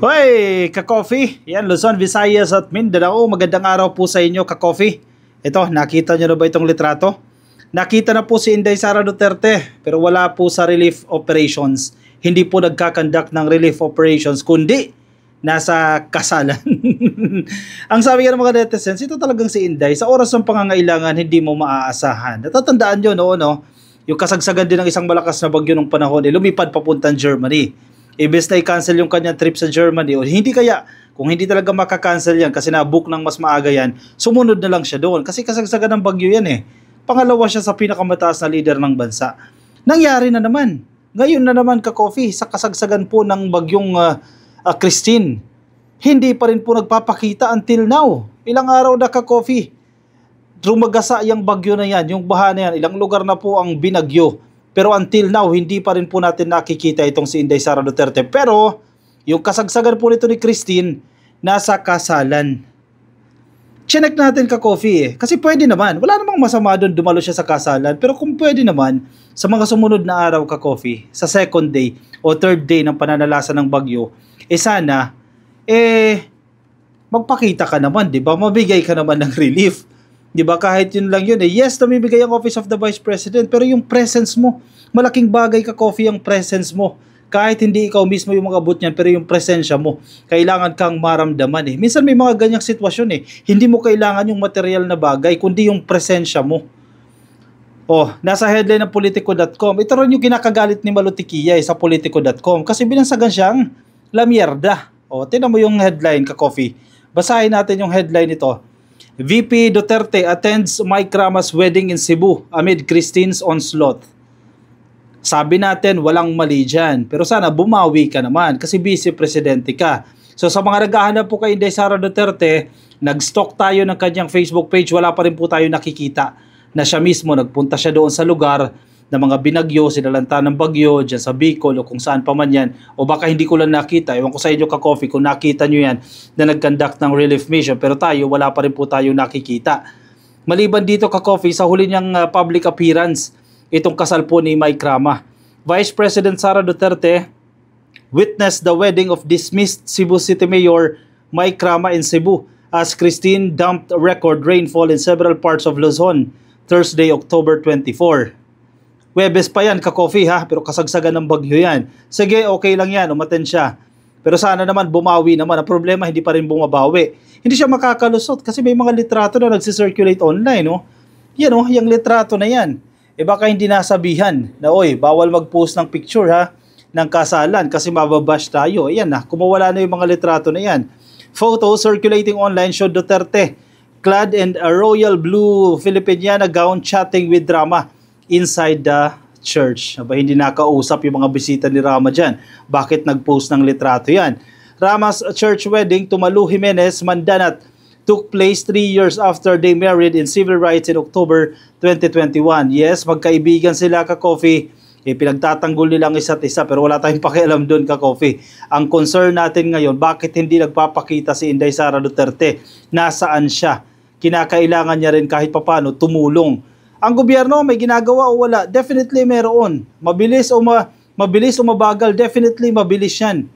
Hoy, ka-coffee. Yan, Luzon, Visayas at Mindanao. Magandang araw po sa inyo, ka-coffee. Ito, nakita nyo na ba itong litrato? Nakita na po si Inday Sara Duterte pero wala po sa relief operations. Hindi po nagkakandak ng relief operations kundi nasa kasalan. Ang sabi ng mga netizens, ito talagang si Inday, sa oras ng pangangailangan, hindi mo maaasahan. Natatandaan nyo no, no? yung kasagsagan din ng isang malakas na bagyo nung panahon, eh, lumipad papuntang Germany. Ibes na i-cancel yung kanyang trip sa Germany o hindi kaya kung hindi talaga makakancel yan kasi na-book ng mas maaga yan, sumunod na lang siya doon kasi kasagsagan ng bagyo yan eh. Pangalawa siya sa pinakamataas na leader ng bansa. Nangyari na naman. Ngayon na naman ka Coffee sa kasagsagan po ng bagyong uh, uh, Christine. Hindi pa rin po nagpapakita until now. Ilang araw na ka Coffee. Rumagasa yung bagyo na yan, yung baha na yan, ilang lugar na po ang binagyo pero until now, hindi pa rin po natin nakikita itong si Inday Sara Duterte. Pero, yung kasagsagan po nito ni Christine, nasa kasalan. Chinek natin ka coffee eh. Kasi pwede naman. Wala namang masama doon dumalo siya sa kasalan. Pero kung pwede naman, sa mga sumunod na araw ka coffee, sa second day o third day ng pananalasa ng bagyo, eh sana, eh, magpakita ka naman, di ba? Mabigay ka naman ng relief Di ba? Kahit yun lang yun eh. Yes, namimigay ang Office of the Vice President, pero yung presence mo, malaking bagay ka, Coffee, ang presence mo. Kahit hindi ikaw mismo yung makabot niyan, pero yung presensya mo, kailangan kang maramdaman eh. Minsan may mga ganyang sitwasyon eh. Hindi mo kailangan yung material na bagay, kundi yung presensya mo. Oh, nasa headline ng politico.com. Ito rin yung kinakagalit ni Malutikia eh, sa politico.com kasi binansagan siyang la mierda. Oh, tingnan mo yung headline ka coffee. Basahin natin yung headline nito VP Duterte attends Mike Rama's wedding in Cebu amid Christine's onslaught. Sabi natin walang mali dyan, pero sana bumawi ka naman kasi vice presidente ka. So sa mga naghahanap po kay Inday Sara Duterte, nag-stalk tayo ng kanyang Facebook page, wala pa rin po tayo nakikita na siya mismo nagpunta siya doon sa lugar na mga binagyo, sinalanta ng bagyo dyan sa Bicol o kung saan pa man yan o baka hindi ko lang nakita, ewan ko sa inyo ka-coffee kung nakita nyo yan na nag-conduct ng relief mission pero tayo wala pa rin po tayo nakikita. Maliban dito ka-coffee sa huli niyang ah, public appearance itong kasal po ni Mike Rama. Vice President Sara Duterte witnessed the wedding of dismissed Cebu City Mayor Mike Rama in Cebu as Christine dumped record rainfall in several parts of Luzon Thursday, October 24. Webes pa yan, kakofi ha, pero kasagsagan ng bagyo yan. Sige, okay lang yan, umaten siya. Pero sana naman bumawi naman. Ang problema, hindi pa rin bumabawi. Hindi siya makakalusot kasi may mga litrato na nagsisirculate online. No? Yan o, no? yung litrato na yan. E baka hindi nasabihan na, oy, bawal mag-post ng picture ha, ng kasalan kasi mababash tayo. Ayan na, kumawala na yung mga litrato na yan. Photo circulating online show Duterte clad in a royal blue Filipiniana gown chatting with drama inside the church. Aba, hindi nakausap yung mga bisita ni Rama dyan. Bakit nag-post ng litrato yan? Rama's church wedding to Malu Jimenez Mandanat took place three years after they married in civil rights in October 2021. Yes, magkaibigan sila ka-coffee. Eh, pinagtatanggol nila ang isa't isa pero wala tayong pakialam doon ka Coffee. Ang concern natin ngayon, bakit hindi nagpapakita si Inday Sara Duterte? Nasaan siya? Kinakailangan niya rin kahit papano tumulong ang gobyerno may ginagawa o wala? Definitely meron. Mabilis o ma mabilis o mabagal? Definitely mabilis 'yan.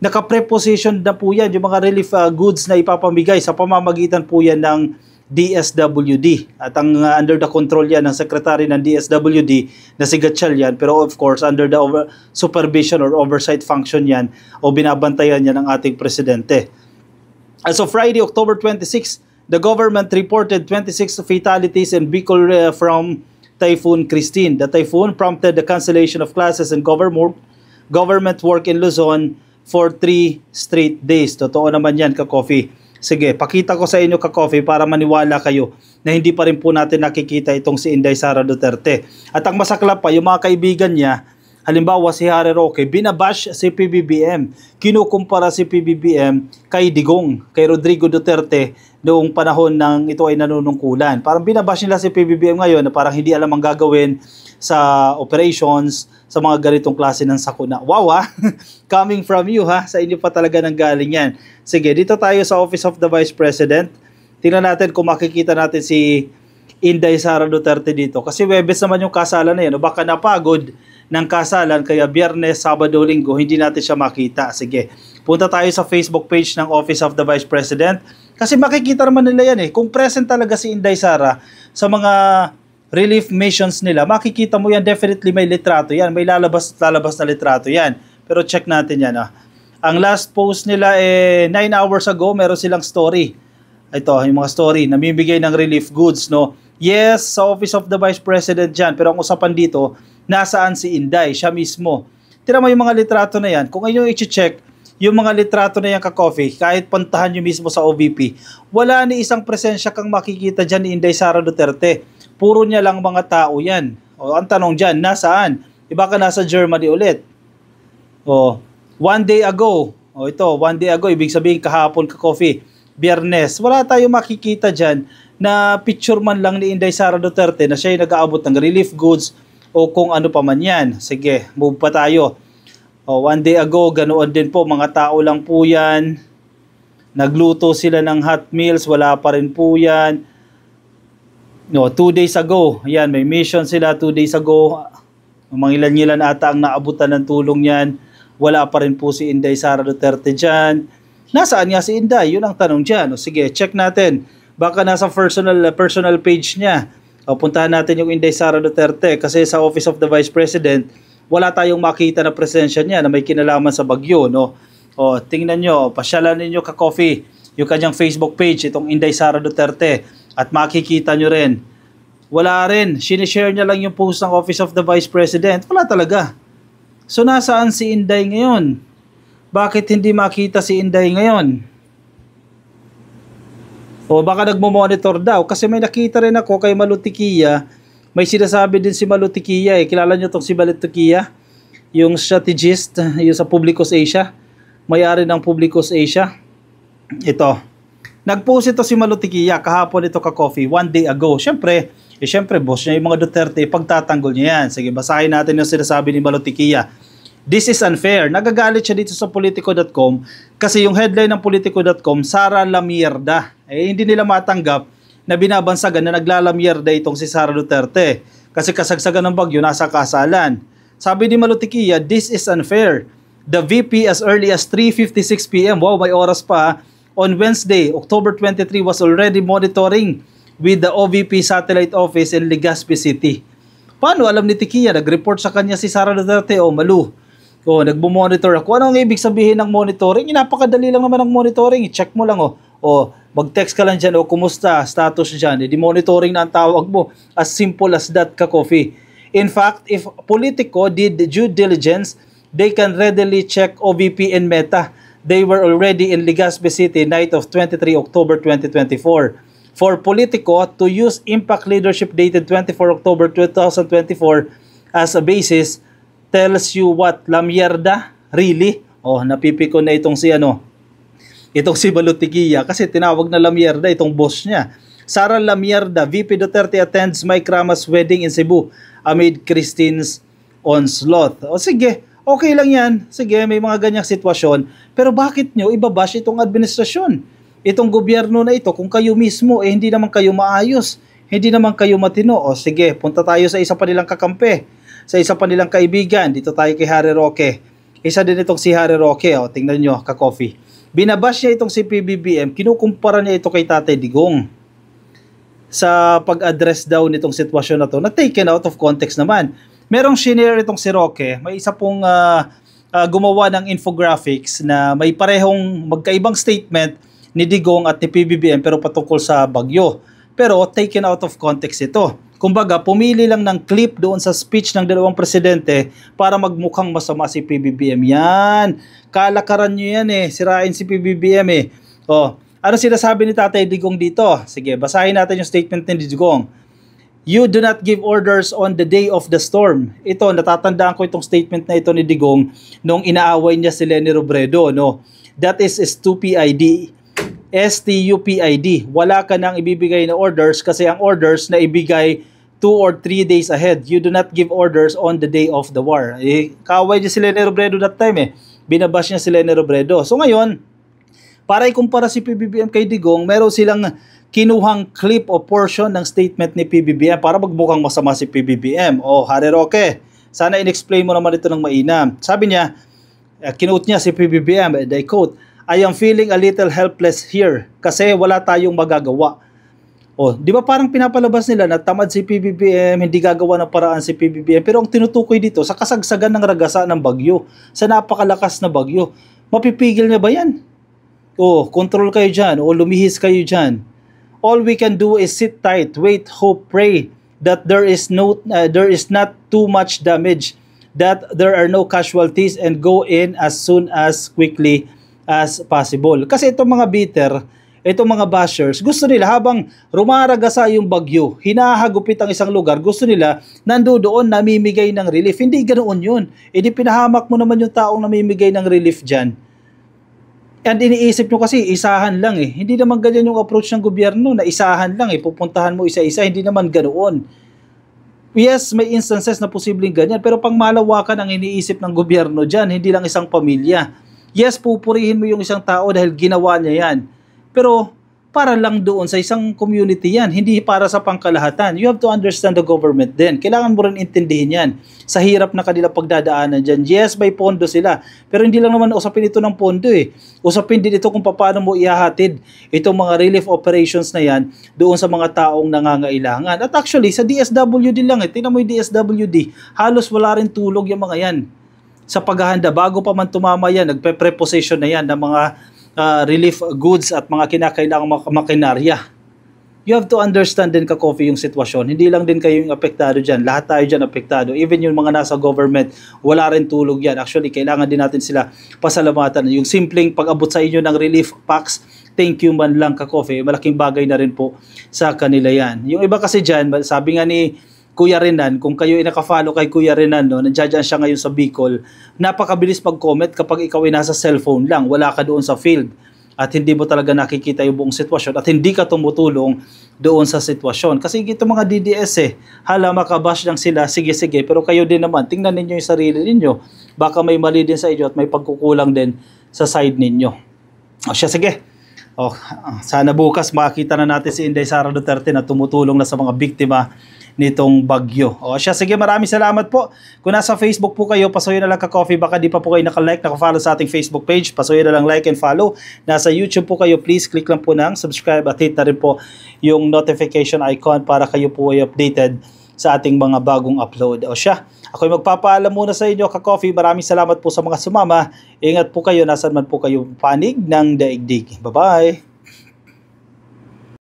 Naka-preposition na po 'yan yung mga relief uh, goods na ipapamigay sa pamamagitan po 'yan ng DSWD at ang uh, under the control yan ng secretary ng DSWD na si Gatchal yan pero of course under the over supervision or oversight function yan o binabantayan yan ng ating presidente. As of Friday, October 26, the government reported 26 fatalities in Bicol uh, from Typhoon Christine. The typhoon prompted the cancellation of classes and government government work in Luzon for three straight days. Totoo naman yan, ka-coffee. Sige, pakita ko sa inyo, ka-coffee, para maniwala kayo na hindi pa rin po natin nakikita itong si Inday Sara Duterte. At ang masaklap pa, yung mga kaibigan niya, Halimbawa si Harry Roque, binabash si PBBM. Kinukumpara si PBBM kay Digong, kay Rodrigo Duterte noong panahon ng ito ay nanunungkulan. Parang binabash nila si PBBM ngayon na parang hindi alam ang gagawin sa operations, sa mga ganitong klase ng sakuna. Wow ha? Ah! Coming from you ha? Sa inyo pa talaga nang galing yan. Sige, dito tayo sa Office of the Vice President. Tingnan natin kung makikita natin si Inday Sara Duterte dito. Kasi Webes naman yung kasalan na yan. O baka napagod ng kasalan kaya biyernes, sabado, linggo hindi natin siya makita. Sige, punta tayo sa Facebook page ng Office of the Vice President kasi makikita naman nila yan eh. Kung present talaga si Inday Sara sa mga relief missions nila, makikita mo yan definitely may litrato yan. May lalabas at lalabas na litrato yan. Pero check natin yan ah. Ang last post nila eh 9 hours ago meron silang story. Ito, yung mga story, namimigay ng relief goods, no? Yes, sa Office of the Vice President dyan. Pero ang usapan dito, nasaan si Inday, siya mismo. Tira mo yung mga litrato na yan. Kung inyo i-check, yung mga litrato na yan ka-coffee, kahit pantahan nyo mismo sa OVP, wala ni isang presensya kang makikita dyan ni Inday Sara Duterte. Puro niya lang mga tao yan. O, ang tanong dyan, nasaan? Iba e ka nasa Germany ulit. O, one day ago, o ito, one day ago, ibig sabihin kahapon ka-coffee, biyernes, wala tayong makikita dyan na picture man lang ni Inday Sara Duterte na siya yung nag-aabot ng relief goods, o kung ano pa man yan. Sige, move pa tayo. Oh, one day ago, ganoon din po, mga tao lang po yan. Nagluto sila ng hot meals, wala pa rin po yan. No, two days ago, yan, may mission sila two days ago. Mga ilan-ilan ata ang naabutan ng tulong yan. Wala pa rin po si Inday Sara Duterte dyan. Nasaan nga si Inday? Yun ang tanong dyan. O, sige, check natin. Baka nasa personal, personal page niya o, oh, puntahan natin yung Inday Sara Duterte kasi sa Office of the Vice President, wala tayong makita na presensya niya na may kinalaman sa bagyo. No? O, oh, tingnan nyo, pasyalan ninyo ka-coffee yung kanyang Facebook page, itong Inday Sara Duterte. At makikita nyo rin, wala rin. Sinishare niya lang yung post ng Office of the Vice President. Wala talaga. So nasaan si Inday ngayon? Bakit hindi makita si Inday ngayon? O baka nagmo-monitor daw kasi may nakita rin ako kay Malutikia. May sinasabi din si Malutikia eh. Kilala niyo tong si Malutikia? Yung strategist yung sa Publicos Asia. May-ari ng Publicos Asia. Ito. Nagpost ito si Malutikia kahapon ito ka coffee one day ago. Syempre, eh syempre boss niya yung mga Duterte, pagtatanggol niya yan. Sige, basahin natin yung sinasabi ni Malutikia. This is unfair. Nagagalit siya dito sa politico.com kasi yung headline ng politico.com, Sara Lamierda. Eh, hindi nila matanggap na binabansagan na naglalamierda itong si Sara Duterte kasi kasagsagan ng bagyo nasa kasalan. Sabi ni Malutikia, this is unfair. The VP as early as 3.56 p.m. Wow, may oras pa. On Wednesday, October 23 was already monitoring with the OVP Satellite Office in Legazpi City. Paano alam ni Tikia? Nag-report sa kanya si Sara Duterte o oh, Malu. Oh, nagbo monitor ako. Ano ang ibig sabihin ng monitoring? Eh, napakadali lang naman ng monitoring. I-check eh, mo lang oh. O oh, mag-text ka lang diyan o oh, kumusta status diyan. Edi eh, monitoring na ang tawag mo. As simple as that ka coffee. In fact, if Politico did due diligence, they can readily check OVP and Meta. They were already in Legazpi City night of 23 October 2024. For Politico to use Impact Leadership dated 24 October 2024 as a basis tells you what? La mierda? Really? Oh, napipiko na itong si ano, itong si Balutigia kasi tinawag na La mierda itong boss niya. Sara La mierda, VP Duterte attends Mike Rama's wedding in Cebu amid Christine's onslaught. O oh, sige, okay lang yan. Sige, may mga ganyang sitwasyon. Pero bakit nyo ibabash itong administrasyon? Itong gobyerno na ito, kung kayo mismo, eh hindi naman kayo maayos. Hindi naman kayo matino. O sige, punta tayo sa isa pa nilang kakampi sa isa pa nilang kaibigan. Dito tayo kay Harry Roque. Isa din itong si Harry Roque. O, oh, tingnan nyo, ka-coffee. Binabash niya itong si PBBM. Kinukumpara niya ito kay Tatay Digong sa pag-address daw nitong sitwasyon na to na taken out of context naman. Merong shinare itong si Roque, may isa pong uh, uh, gumawa ng infographics na may parehong magkaibang statement ni Digong at ni PBBM pero patungkol sa bagyo. Pero taken out of context ito. Kumbaga, pumili lang ng clip doon sa speech ng dalawang presidente para magmukhang masama si PBBM. Yan! Kalakaran nyo yan eh. Sirain si PBBM eh. Oh, ano sinasabi ni Tatay Digong dito? Sige, basahin natin yung statement ni Digong. You do not give orders on the day of the storm. Ito, natatandaan ko itong statement na ito ni Digong nung inaaway niya si Lenny Robredo. No? That is a stupid idea STUPID. Wala ka nang ibibigay na orders kasi ang orders na ibigay 2 or 3 days ahead. You do not give orders on the day of the war. Eh, kaway niya si Lene Robredo that time eh. Binabash niya si Lene Robredo. So ngayon, para ikumpara si PBBM kay Digong, meron silang kinuhang clip o portion ng statement ni PBBM para magbukang masama si PBBM. O, oh, Hare Roque, sana in-explain mo naman ito ng mainam. Sabi niya, uh, niya si PBBM, and eh, I quote, I am feeling a little helpless here kasi wala tayong magagawa. O, di ba parang pinapalabas nila na tamad si PBBM, hindi gagawa ng paraan si PBBM. Pero ang tinutukoy dito, sa kasagsagan ng ragasa ng bagyo, sa napakalakas na bagyo, mapipigil na ba yan? O, control kayo dyan, o lumihis kayo dyan. All we can do is sit tight, wait, hope, pray that there is no uh, there is not too much damage, that there are no casualties and go in as soon as quickly as possible. Kasi itong mga bitter, itong mga bashers, gusto nila habang rumaragasa yung bagyo, hinahagupit ang isang lugar, gusto nila nandoon namimigay ng relief. Hindi ganoon yun. E di pinahamak mo naman yung taong namimigay ng relief dyan. And iniisip nyo kasi, isahan lang eh. Hindi naman ganyan yung approach ng gobyerno na isahan lang eh. Pupuntahan mo isa-isa, hindi naman ganoon. Yes, may instances na posibleng ganyan, pero pang malawakan ang iniisip ng gobyerno dyan, hindi lang isang pamilya Yes, pupurihin mo yung isang tao dahil ginawa niya yan. Pero para lang doon sa isang community yan, hindi para sa pangkalahatan. You have to understand the government din. Kailangan mo rin intindihin yan sa hirap na kanila pagdadaanan dyan. Yes, may pondo sila. Pero hindi lang naman usapin ito ng pondo eh. Usapin din ito kung paano mo ihahatid itong mga relief operations na yan doon sa mga taong nangangailangan. At actually, sa DSWD lang eh. Tingnan mo yung DSWD. Halos wala rin tulog yung mga yan sa paghahanda bago pa man tumama yan, nagpe-preposition na yan ng mga uh, relief goods at mga kinakailangang mak- makinarya. You have to understand din ka-coffee yung sitwasyon. Hindi lang din kayo yung apektado diyan. Lahat tayo diyan apektado. Even yung mga nasa government, wala rin tulog yan. Actually, kailangan din natin sila pasalamatan. Yung simpleng pag-abot sa inyo ng relief packs, thank you man lang ka-coffee. Malaking bagay na rin po sa kanila yan. Yung iba kasi diyan, sabi nga ni Kuya Renan, kung kayo ay nakafollow kay Kuya Renan, no, nandiyan siya ngayon sa Bicol, napakabilis mag-comment kapag ikaw ay nasa cellphone lang, wala ka doon sa field at hindi mo talaga nakikita yung buong sitwasyon at hindi ka tumutulong doon sa sitwasyon. Kasi ito mga DDS eh, hala makabash lang sila, sige sige, pero kayo din naman, tingnan ninyo yung sarili ninyo. Baka may mali din sa inyo at may pagkukulang din sa side ninyo. O siya, sige, Oh, sana bukas makita na natin si Inday Sara Duterte na tumutulong na sa mga biktima nitong bagyo. O oh, siya, sige maraming salamat po. Kung nasa Facebook po kayo, pasuyo na lang ka-coffee. Baka di pa po kayo nakalike, nakafollow sa ating Facebook page. Pasuyo na lang like and follow. Nasa YouTube po kayo, please click lang po ng subscribe at hit na rin po yung notification icon para kayo po ay updated sa ating mga bagong upload. O siya, ako'y magpapaalam muna sa inyo ka-coffee. Maraming salamat po sa mga sumama. Ingat po kayo nasan man po kayo panig ng daigdig. Bye-bye!